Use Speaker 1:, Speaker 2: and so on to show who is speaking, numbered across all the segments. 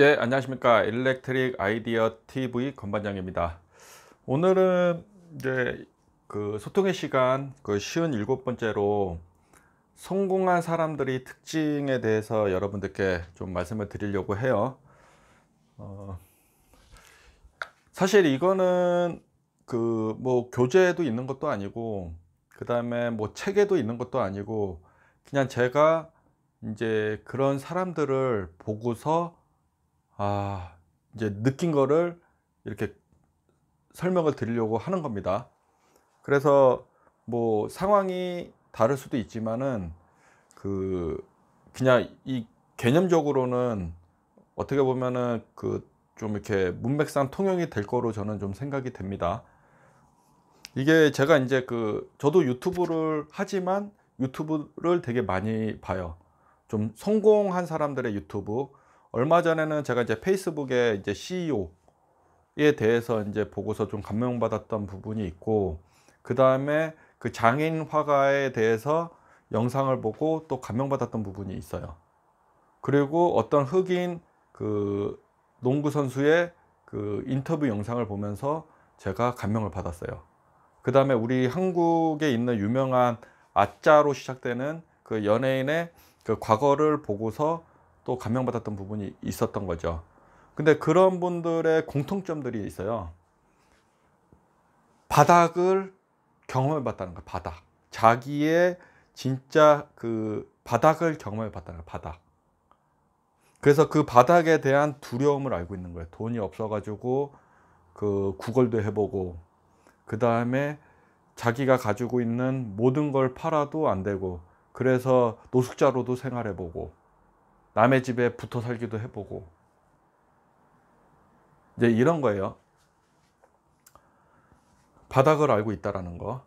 Speaker 1: 예 안녕하십니까 일렉트릭 아이디어 TV 건반장입니다 오늘은 이제 그 소통의 시간 그 쉬운 일곱 번째로 성공한 사람들이 특징에 대해서 여러분들께 좀 말씀을 드리려고 해요 어, 사실 이거는 그 뭐 교재에도 있는 것도 아니고 그 다음에 뭐 책에도 있는 것도 아니고 그냥 제가 이제 그런 사람들을 보고서 아 이제 느낀 거를 이렇게 설명을 드리려고 하는 겁니다. 그래서 뭐 상황이 다를 수도 있지만은 그 그냥 이 개념적으로는 어떻게 보면은 그 좀 이렇게 문맥상 통용이 될 거로 저는 좀 생각이 됩니다. 이게 제가 이제 그 저도 유튜브를 하지만 유튜브를 되게 많이 봐요. 좀 성공한 사람들의 유튜브 얼마 전에는 제가 이제 페이스북의 이제 CEO에 대해서 이제 보고서 좀 감명받았던 부분이 있고 그 다음에 그 장인 화가에 대해서 영상을 보고 또 감명받았던 부분이 있어요. 그리고 어떤 흑인 그 농구 선수의 그 인터뷰 영상을 보면서 제가 감명을 받았어요. 그 다음에 우리 한국에 있는 유명한 아짜로 시작되는 그 연예인의 그 과거를 보고서 또 감명받았던 부분이 있었던 거죠. 근데 그런 분들의 공통점들이 있어요. 바닥을 경험해 봤다는 거 바닥. 자기의 진짜 그 바닥을 경험해 봤다는 거 바닥. 그래서 그 바닥에 대한 두려움을 알고 있는 거예요. 돈이 없어가지고 그 구걸도 해보고 그 다음에 자기가 가지고 있는 모든 걸 팔아도 안 되고 그래서 노숙자로도 생활해보고 남의 집에 붙어 살기도 해보고 이제 이런 거예요. 바닥을 알고 있다라는 거.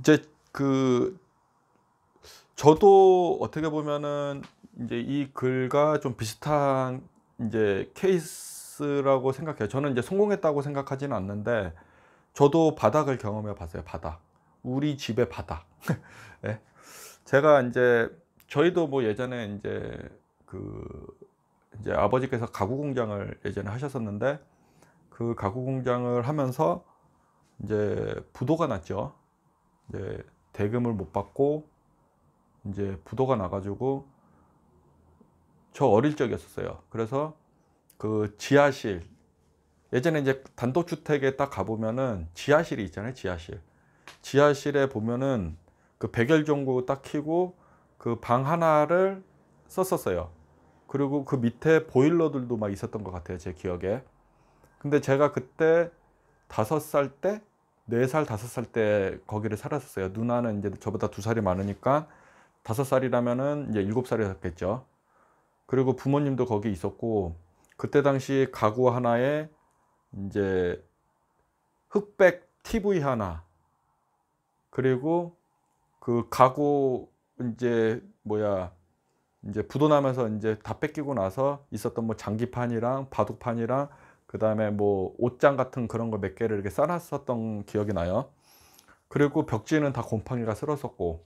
Speaker 1: 이제 그 저도 어떻게 보면은 이제 이 글과 좀 비슷한 이제 케이스라고 생각해요. 저는 이제 성공했다고 생각하지는 않는데 저도 바닥을 경험해 봤어요. 바닥. 우리 집의 바닥. 예? 제가 이제 저희도 뭐 예전에 이제 그 이제 아버지께서 가구 공장을 예전에 하셨었는데 그 가구 공장을 하면서 이제 부도가 났죠. 이제 대금을 못 받고 이제 부도가 나가지고 저 어릴 적이었었어요. 그래서 그 지하실 예전에 이제 단독주택에 딱 가보면은 지하실이 있잖아요. 지하실 지하실에 보면은 그 백열전구 딱 키고 그방 하나를 썼었어요. 그리고 그 밑에 보일러들도 막 있었던 것 같아요. 제 기억에. 근데 제가 그때 다섯 살 때, 네 살, 다섯 살 때 거기를 살았었어요. 누나는 이제 저보다 두 살이 많으니까 다섯 살이라면은 이제 일곱 살이었겠죠. 그리고 부모님도 거기 있었고, 그때 당시 가구 하나에 이제 흑백 TV 하나, 그리고 그 가구 이제 뭐야 이제 부도나면서 이제 다 뺏기고 나서 있었던 뭐 장기판이랑 바둑판이랑 그 다음에 뭐 옷장 같은 그런 거 몇 개를 이렇게 쌓았었던 기억이 나요. 그리고 벽지는 다 곰팡이가 쓸었었고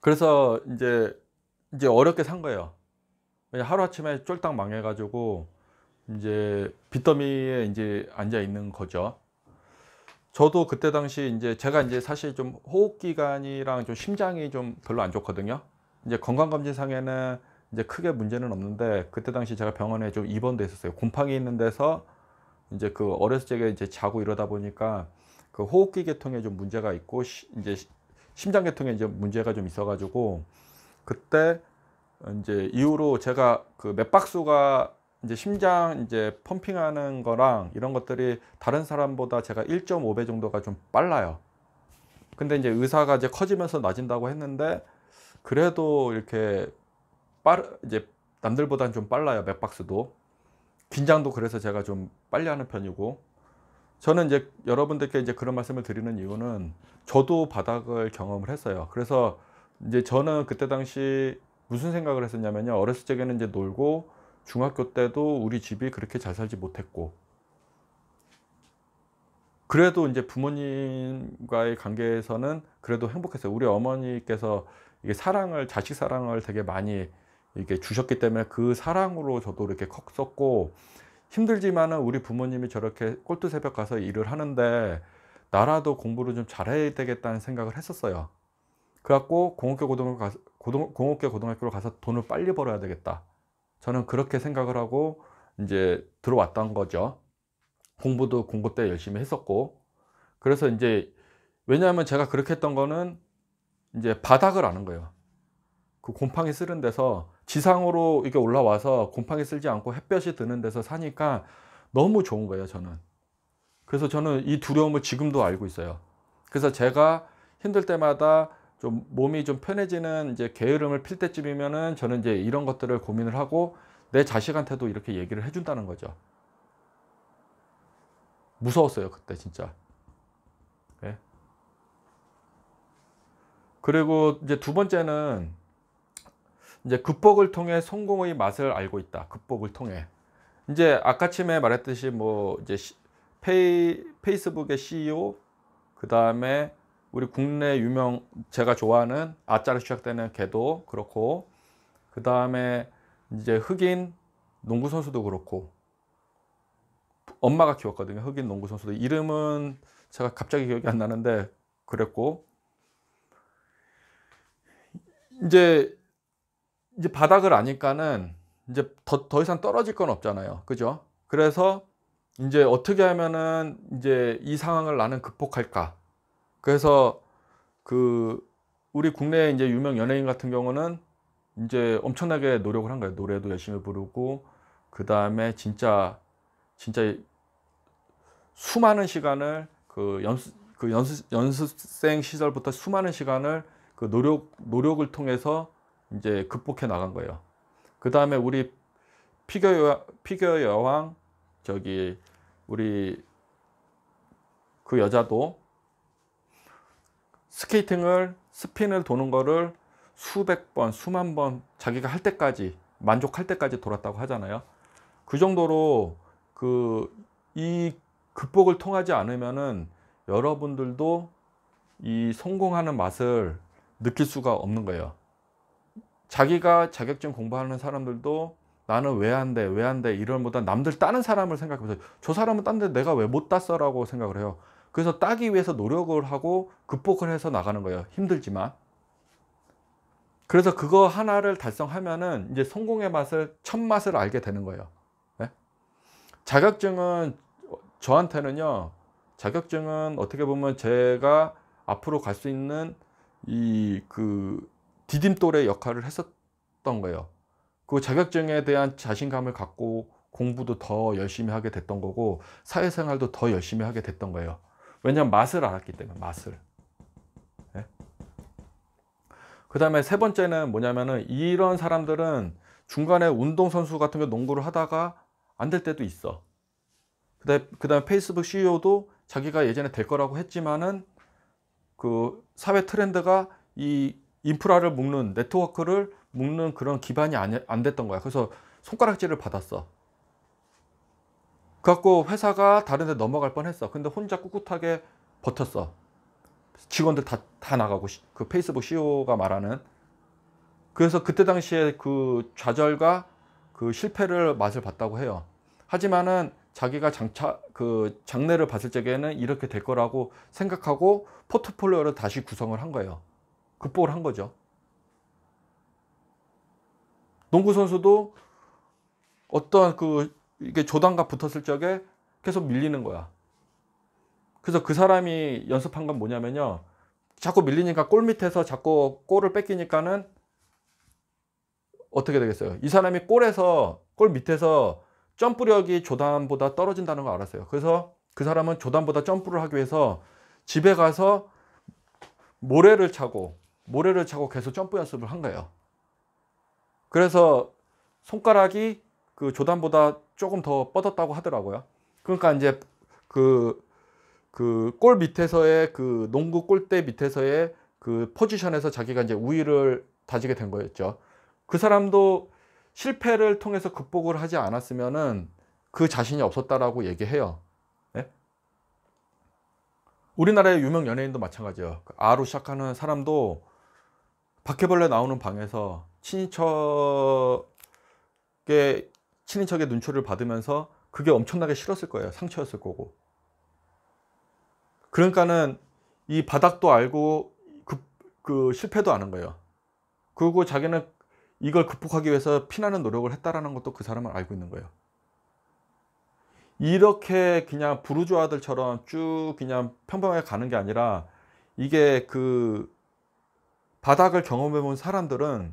Speaker 1: 그래서 이제 이제 어렵게 산 거예요. 하루 아침에 쫄딱 망해가지고 이제 빚더미에 이제 앉아 있는 거죠. 저도 그때 당시 이제 제가 이제 사실 좀 호흡기관이랑 좀 심장이 좀 별로 안 좋거든요. 이제 건강검진상에는 이제 크게 문제는 없는데 그때 당시 제가 병원에 좀 입원돼 있었어요. 곰팡이 있는 데서 이제 그 어렸을 적에 이제 자고 이러다 보니까 그 호흡기 계통에 좀 문제가 있고 시, 이제 심장 계통에 이제 문제가 좀 있어가지고 그때 이제 이후로 제가 그 맥박수가 이제 심장 이제 펌핑하는 거랑 이런 것들이 다른 사람보다 제가 1.5배 정도가 좀 빨라요. 근데 이제 의사가 이제 커지면서 낮은다고 했는데 그래도 이렇게 빠르 이제 남들보다는 좀 빨라요 맥박스도 긴장도 그래서 제가 좀 빨리 하는 편이고 저는 이제 여러분들께 이제 그런 말씀을 드리는 이유는 저도 바닥을 경험을 했어요. 그래서 이제 저는 그때 당시 무슨 생각을 했었냐면요 어렸을 적에는 이제 놀고 중학교 때도 우리 집이 그렇게 잘 살지 못했고 그래도 이제 부모님과의 관계에서는 그래도 행복했어요. 우리 어머니께서 이게 사랑을 자식 사랑을 되게 많이 이렇게 주셨기 때문에 그 사랑으로 저도 이렇게 컸었고 힘들지만은 우리 부모님이 저렇게 꼴뚜 새벽 가서 일을 하는데 나라도 공부를 좀 잘해야 되겠다는 생각을 했었어요. 그래갖고 공업계 고등학교 고등, 공업계 고등학교로 가서 돈을 빨리 벌어야 되겠다. 저는 그렇게 생각을 하고 이제 들어왔던 거죠. 공부도 공부 때 열심히 했었고 그래서 이제 왜냐하면 제가 그렇게 했던 거는 이제 바닥을 아는 거예요. 그 곰팡이 쓰는 데서 지상으로 이게 올라와서 곰팡이 쓸지 않고 햇볕이 드는 데서 사니까 너무 좋은 거예요, 저는. 그래서 저는 이 두려움을 지금도 알고 있어요. 그래서 제가 힘들 때마다 좀 몸이 좀 편해지는 이제 게으름을 필 때쯤이면은 저는 이제 이런 것들을 고민을 하고 내 자식한테도 이렇게 얘기를 해준다는 거죠. 무서웠어요 그때 진짜. 네. 그리고 이제 두 번째는 이제 극복을 통해 성공의 맛을 알고 있다. 극복을 통해. 이제 아까침에 말했듯이 뭐 이제 페이, 페이스북의 CEO 그 다음에 우리 국내 유명 제가 좋아하는 아짜로 시작되는 개도 그렇고 그 다음에 이제 흑인 농구 선수도 그렇고 엄마가 키웠거든요 흑인 농구 선수도 이름은 제가 갑자기 기억이 안 나는데 그랬고 이제 이제 바닥을 아니까는 이제 더, 더 이상 떨어질 건 없잖아요 그죠 그래서 이제 어떻게 하면은 이제 이 상황을 나는 극복할까 그래서 그 우리 국내 이제 유명 연예인 같은 경우는 이제 엄청나게 노력을 한 거예요. 노래도 열심히 부르고 그 다음에 진짜 진짜 수많은 시간을 그 연습 그연수 연습생 시절부터 수많은 시간을 그 노력 노력을 통해서 이제 극복해 나간 거예요. 그 다음에 우리 피겨 피겨 여왕 저기 우리 그 여자도 스케이팅을 스핀을 도는 거를 수백 번 수만 번 자기가 할 때까지 만족할 때까지 돌았다고 하잖아요 그 정도로 그 이 극복을 통하지 않으면은 여러분들도 이 성공하는 맛을 느낄 수가 없는 거예요 자기가 자격증 공부하는 사람들도 나는 왜 안 돼, 왜 안 돼, 이런 보다 남들 따는 사람을 생각해보세요. 저 사람은 딴 데 내가 왜 못 땄어? 라고 생각을 해요. 그래서 따기 위해서 노력을 하고 극복을 해서 나가는 거예요. 힘들지만. 그래서 그거 하나를 달성하면은 이제 성공의 맛을, 첫 맛을 알게 되는 거예요. 네? 자격증은 저한테는요, 자격증은 어떻게 보면 제가 앞으로 갈 수 있는 이 그 디딤돌의 역할을 했었던 거예요. 그 자격증에 대한 자신감을 갖고 공부도 더 열심히 하게 됐던 거고 사회생활도 더 열심히 하게 됐던 거예요. 왜냐하면 맛을 알았기 때문에 맛을. 네? 예? 그 다음에 세 번째는 뭐냐면은 이런 사람들은 중간에 운동선수 같은 거 농구를 하다가 안 될 때도 있어. 그 다음에 페이스북 CEO도 자기가 예전에 될 거라고 했지만은 그 사회 트렌드가 이 인프라를 묶는 네트워크를 묶는 그런 기반이 안 됐던 거야. 그래서 손가락질을 받았어. 그래갖고 회사가 다른 데 넘어갈 뻔했어. 근데 혼자 꿋꿋하게 버텼어. 직원들 다, 다 나가고 그 페이스북 CEO가 말하는 그래서 그때 당시에 그 좌절과 그 실패를 맛을 봤다고 해요. 하지만은 자기가 장차 그 장래를 봤을 적에는 이렇게 될 거라고 생각하고 포트폴리오를 다시 구성을 한 거예요. 극복을 한 거죠. 농구 선수도 어떤 그 이게 조단과 붙었을 적에 계속 밀리는 거야. 그래서 그 사람이 연습한 건 뭐냐면요. 자꾸 밀리니까 골 밑에서 자꾸 골을 뺏기니까는 어떻게 되겠어요? 이 사람이 골에서 골 밑에서 점프력이 조단보다 떨어진다는 걸 알았어요. 그래서 그 사람은 조단보다 점프를 하기 위해서 집에 가서 모래를 차고 모래를 차고 계속 점프 연습을 한 거예요. 그래서 손가락이 그 조단보다 조금 더 뻗었다고 하더라고요. 그러니까 이제 그, 그 골 밑에서의 그 농구 골대 밑에서의 그 포지션에서 자기가 이제 우위를 다지게 된 거였죠. 그 사람도 실패를 통해서 극복을 하지 않았으면은 그 자신이 없었다라고 얘기해요. 네? 우리나라의 유명 연예인도 마찬가지예요. 아로 그 시작하는 사람도 바퀴벌레 나오는 방에서 친인척의 친인척의 눈초리를 받으면서 그게 엄청나게 싫었을 거예요. 상처였을 거고. 그러니까는 이 바닥도 알고 그, 그 실패도 아는 거예요. 그리고 자기는 이걸 극복하기 위해서 피나는 노력을 했다라는 것도 그사람을 알고 있는 거예요. 이렇게 그냥 부르주아들처럼 쭉 그냥 평범하게 가는 게 아니라 이게 그 바닥을 경험해 본 사람들은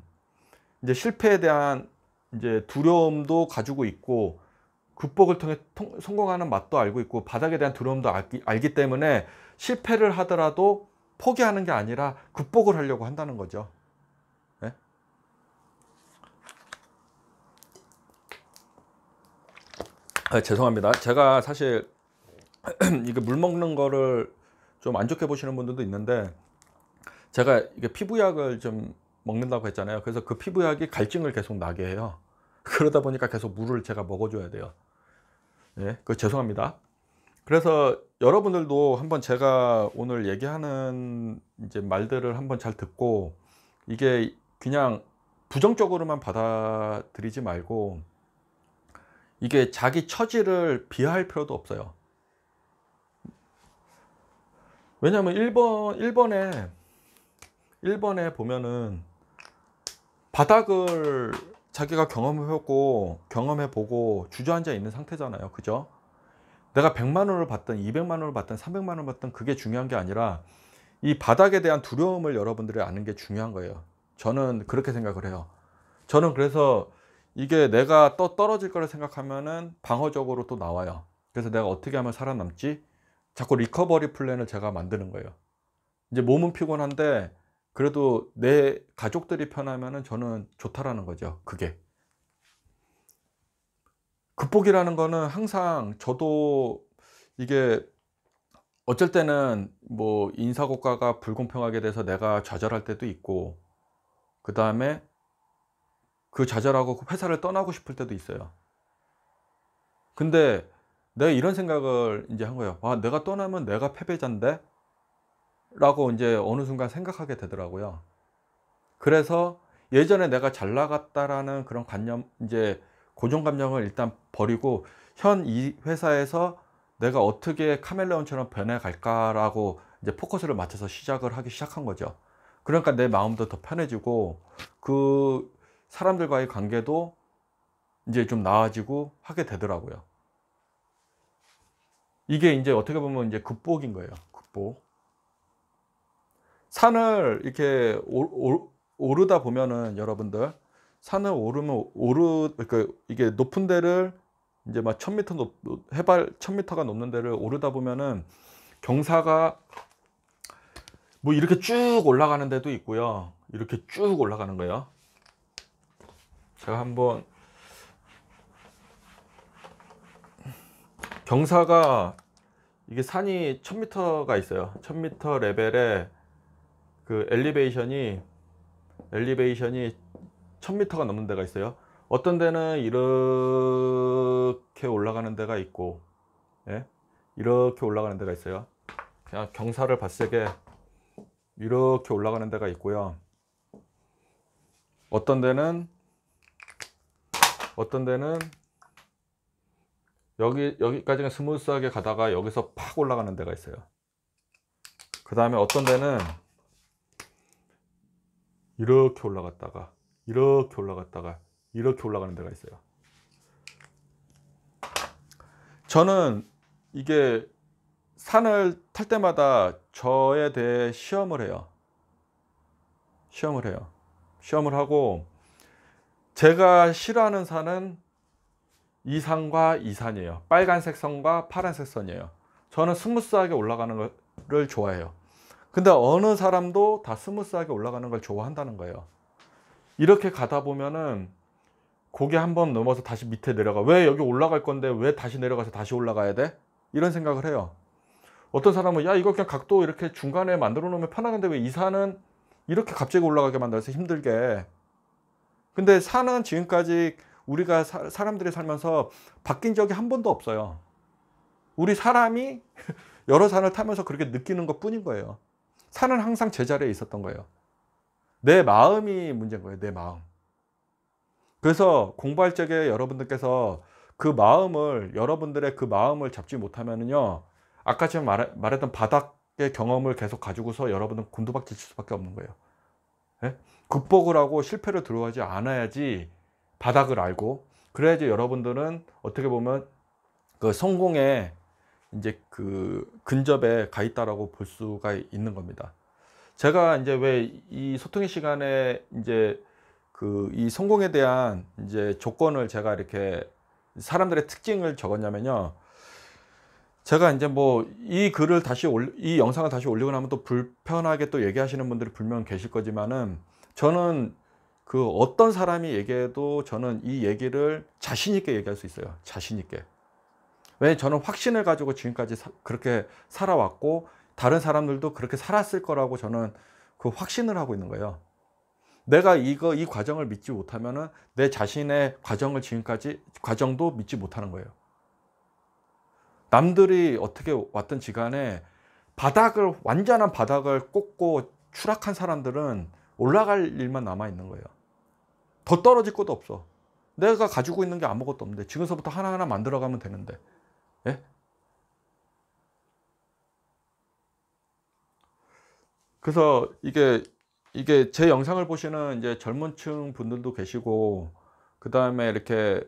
Speaker 1: 이제 실패에 대한 이제 두려움도 가지고 있고 극복을 통해 통, 성공하는 맛도 알고 있고 바닥에 대한 두려움도 알기, 알기 때문에 실패를 하더라도 포기하는 게 아니라 극복을 하려고 한다는 거죠. 네? 아, 죄송합니다. 제가 사실 이게 물 먹는 거를 좀 안 좋게 보시는 분들도 있는데 제가 이게 피부약을 좀 먹는다고 했잖아요. 그래서 그 피부약이 갈증을 계속 나게 해요. 그러다 보니까 계속 물을 제가 먹어줘야 돼요. 예, 그 죄송합니다. 그래서 여러분들도 한번 제가 오늘 얘기하는 이제 말들을 한번 잘 듣고 이게 그냥 부정적으로만 받아들이지 말고 이게 자기 처지를 비하할 필요도 없어요. 왜냐하면 1번, 1번에 1번에 보면은 바닥을 자기가 경험해보고 경험해보고 주저앉아 있는 상태잖아요. 그죠? 내가 100만 원을 받든 200만 원을 받든 300만 원을 받든 그게 중요한 게 아니라 이 바닥에 대한 두려움을 여러분들이 아는 게 중요한 거예요. 저는 그렇게 생각을 해요. 저는 그래서 이게 내가 또 떨어질 거를 생각하면은 방어적으로 또 나와요. 그래서 내가 어떻게 하면 살아남지? 자꾸 리커버리 플랜을 제가 만드는 거예요. 이제 몸은 피곤한데 그래도 내 가족들이 편하면 저는 좋다라는 거죠. 그게. 극복이라는 거는 항상 저도 이게 어쩔 때는 뭐 인사고과가 불공평하게 돼서 내가 좌절할 때도 있고 그 다음에 그 좌절하고 그 회사를 떠나고 싶을 때도 있어요 근데 내가 이런 생각을 이제 한 거예요 아 내가 떠나면 내가 패배자인데 라고 이제 어느 순간 생각하게 되더라고요. 그래서 예전에 내가 잘 나갔다라는 그런 관념, 이제 고정감정을 일단 버리고 현 이 회사에서 내가 어떻게 카멜레온처럼 변해갈까라고 이제 포커스를 맞춰서 시작을 하기 시작한 거죠. 그러니까 내 마음도 더 편해지고 그 사람들과의 관계도 이제 좀 나아지고 하게 되더라고요. 이게 이제 어떻게 보면 이제 극복인 거예요. 극복. 산을 이렇게 오, 오 르다 보면은 여러분들 산을 오르면 오르 그러니까 이게 높은 데를 이제 막 1000m 높 해발 1000m가 넘는 데를 오르다 보면은 경사가 뭐 이렇게 쭉 올라가는 데도 있고요. 이렇게 쭉 올라가는 거예요. 제가 한번 경사가 이게 산이 1000m가 있어요. 1000m 레벨에 그 엘리베이션이 엘리베이션이 1000m가 넘는 데가 있어요. 어떤 데는 이렇게 올라가는 데가 있고 예? 이렇게 올라가는 데가 있어요. 그냥 경사를 바세게 이렇게 올라가는 데가 있고요. 어떤 데는 어떤 데는 여기 여기까지는 스무스하게 가다가 여기서 팍 올라가는 데가 있어요. 그 다음에 어떤 데는 이렇게 올라갔다가 이렇게 올라갔다가 이렇게 올라가는 데가 있어요. 저는 이게 산을 탈 때마다 저에 대해 시험을 해요. 시험을 해요. 시험을 하고 제가 싫어하는 산은 이 산과 이 산이에요. 빨간색 선과 파란색 선이에요. 저는 스무스하게 올라가는 걸 좋아해요. 근데 어느 사람도 다 스무스하게 올라가는 걸 좋아한다는 거예요. 이렇게 가다 보면은 고개 한번 넘어서 다시 밑에 내려가. 왜 여기 올라갈 건데 왜 다시 내려가서 다시 올라가야 돼? 이런 생각을 해요. 어떤 사람은 야 이거 그냥 각도 이렇게 중간에 만들어 놓으면 편하는데 겠왜이 산은 이렇게 갑자기 올라가게 만들어서 힘들게. 근데 산은 지금까지 우리가 사, 사람들이 살면서 바뀐 적이 한 번도 없어요. 우리 사람이 여러 산을 타면서 그렇게 느끼는 것 뿐인 거예요. 산은 항상 제자리에 있었던 거예요. 내 마음이 문제인 거예요. 내 마음. 그래서 공부할 적에 여러분들께서 그 마음을 여러분들의 그 마음을 잡지 못하면은요. 아까 제가 말 말했던 바닥의 경험을 계속 가지고서 여러분은 곤두박질 칠 수밖에 없는 거예요. 예? 극복을 하고 실패를 들어가지 않아야지 바닥을 알고 그래야지 여러분들은 어떻게 보면 그 성공의 이제 그 근접에 가 있다라고 볼 수가 있는 겁니다. 제가 이제 왜 이 소통의 시간에 이제 그 이 성공에 대한 이제 조건을 제가 이렇게 사람들의 특징을 적었냐면요. 제가 이제 뭐 이 글을 다시 올 이 영상을 다시 올리고 나면 또 불편하게 또 얘기하시는 분들이 분명 계실 거지만은 저는 그 어떤 사람이 얘기해도 저는 이 얘기를 자신 있게 얘기할 수 있어요. 자신 있게. 왜 저는 확신을 가지고 지금까지 사, 그렇게 살아왔고 다른 사람들도 그렇게 살았을 거라고 저는 그 확신을 하고 있는 거예요. 내가 이거 이 과정을 믿지 못하면은 내 자신의 과정을 지금까지 과정도 믿지 못하는 거예요. 남들이 어떻게 왔던 지간에 바닥을 완전한 바닥을 꽂고 추락한 사람들은 올라갈 일만 남아 있는 거예요. 더 떨어질 것도 없어. 내가 가지고 있는 게 아무것도 없는데 지금서부터 하나하나 만들어가면 되는데 예? 그래서 이게 이게 제 영상을 보시는 이제 젊은 층 분들도 계시고 그 다음에 이렇게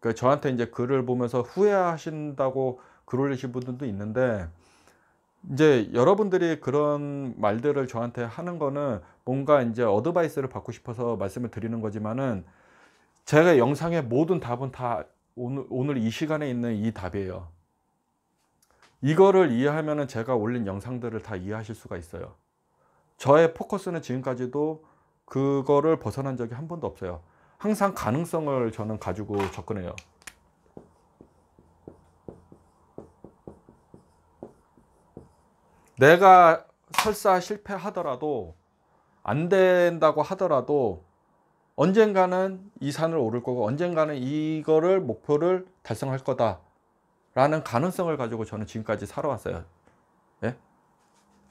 Speaker 1: 그 저한테 이제 글을 보면서 후회하신다고 글 올리신 분들도 있는데 이제 여러분들이 그런 말들을 저한테 하는 거는 뭔가 이제 어드바이스를 받고 싶어서 말씀을 드리는 거지만은 제가 영상의 모든 답은 다 오늘, 오늘 이 시간에 있는 이 답이에요. 이거를 이해하면 제가 올린 영상들을 다 이해하실 수가 있어요. 저의 포커스는 지금까지도 그거를 벗어난 적이 한 번도 없어요. 항상 가능성을 저는 가지고 접근해요. 내가 설사 실패하더라도 안 된다고 하더라도 언젠가는 이 산을 오를 거고 언젠가는 이거를 목표를 달성할 거다 라는 가능성을 가지고 저는 지금까지 살아왔어요. 예?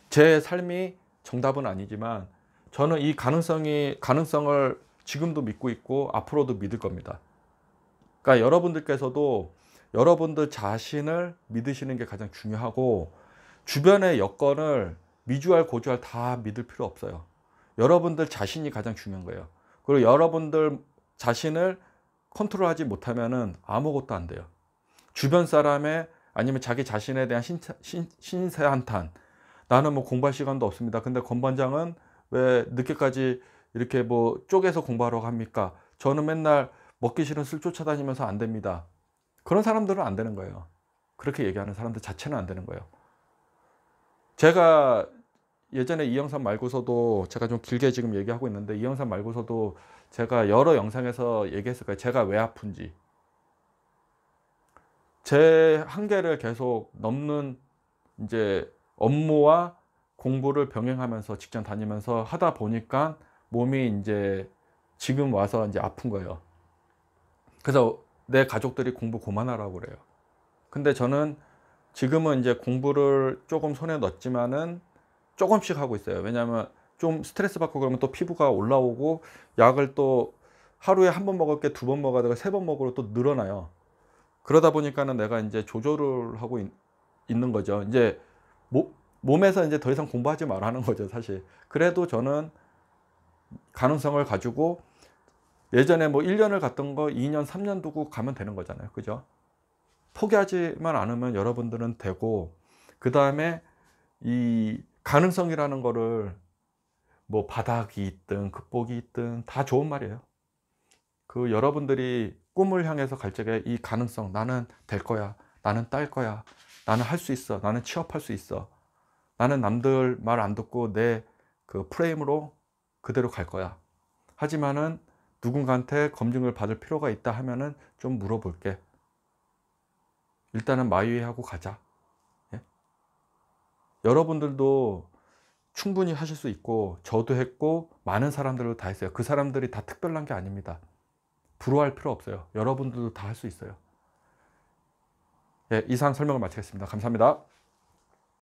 Speaker 1: 제 삶이 정답은 아니지만 저는 이 가능성이 가능성을 지금도 믿고 있고 앞으로도 믿을 겁니다. 그러니까 여러분들께서도 여러분들 자신을 믿으시는 게 가장 중요하고 주변의 여건을 미주알 고주알 다 믿을 필요 없어요. 여러분들 자신이 가장 중요한 거예요. 그리고 여러분들 자신을 컨트롤하지 못하면은 아무것도 안 돼요. 주변 사람의 아니면 자기 자신에 대한 신, 신, 신세 한탄 나는 뭐 공부할 시간도 없습니다 근데 건반장은 왜 늦게까지 이렇게 뭐 쪼개서 공부하라고합니까 저는 맨날 먹기 싫은 술 쫓아다니면서 안 됩니다 그런 사람들은 안 되는 거예요 그렇게 얘기하는 사람들 자체는 안 되는 거예요 제가 예전에 이 영상 말고서도 제가 좀 길게 지금 얘기하고 있는데 이 영상 말고서도 제가 여러 영상에서 얘기했을 거예요 제가 왜 아픈지 제 한계를 계속 넘는 이제 업무와 공부를 병행하면서 직장 다니면서 하다 보니까 몸이 이제 지금 와서 이제 아픈 거예요. 그래서 내 가족들이 공부 고만하라고 그래요. 근데 저는 지금은 이제 공부를 조금 손에 넣었지만은 조금씩 하고 있어요. 왜냐하면 좀 스트레스 받고 그러면 또 피부가 올라오고 약을 또 하루에 한 번 먹을 게 두 번 먹어야 되고 세 번 먹으러 또 늘어나요. 그러다 보니까는 내가 이제 조절을 하고 있, 는 거죠. 이제 모, 몸에서 이제 더 이상 공부하지 말라는 거죠, 사실. 그래도 저는 가능성을 가지고 예전에 뭐 1년을 갔던 거 2년, 3년 두고 가면 되는 거잖아요. 그죠? 포기하지만 않으면 여러분들은 되고, 그 다음에 이 가능성이라는 거를 뭐 바닥이 있든 극복이 있든 다 좋은 말이에요. 그 여러분들이 꿈을 향해서 갈 적에 이 가능성 나는 될 거야 나는 딸 거야 나는 할 수 있어 나는 취업할 수 있어 나는 남들 말 안 듣고 내 그 프레임으로 그대로 갈 거야 하지만은 누군가한테 검증을 받을 필요가 있다 하면은 좀 물어볼게 일단은 마이웨이하고 가자 예? 여러분들도 충분히 하실 수 있고 저도 했고 많은 사람들도 다 했어요 그 사람들이 다 특별한 게 아닙니다 부러워할 필요 없어요. 여러분들도 다 할 수 있어요. 예, 이상 설명을 마치겠습니다. 감사합니다.